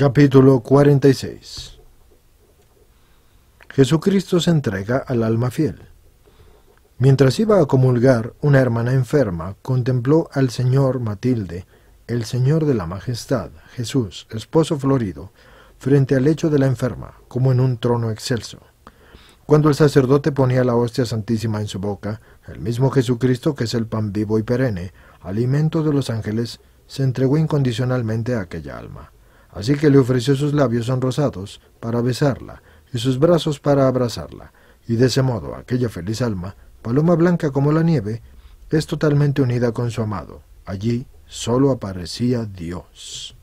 Capítulo 46 Jesucristo se entrega al alma fiel. Mientras iba a comulgar, una hermana enferma contempló al señor Matilde, el señor de la majestad, Jesús, esposo florido, frente al lecho de la enferma, como en un trono excelso. Cuando el sacerdote ponía la hostia santísima en su boca, el mismo Jesucristo, que es el pan vivo y perenne, alimento de los ángeles, se entregó incondicionalmente a aquella alma. Así que le ofreció sus labios sonrosados para besarla y sus brazos para abrazarla, y de ese modo aquella feliz alma, paloma blanca como la nieve, es totalmente unida con su amado. Allí solo aparecía Dios.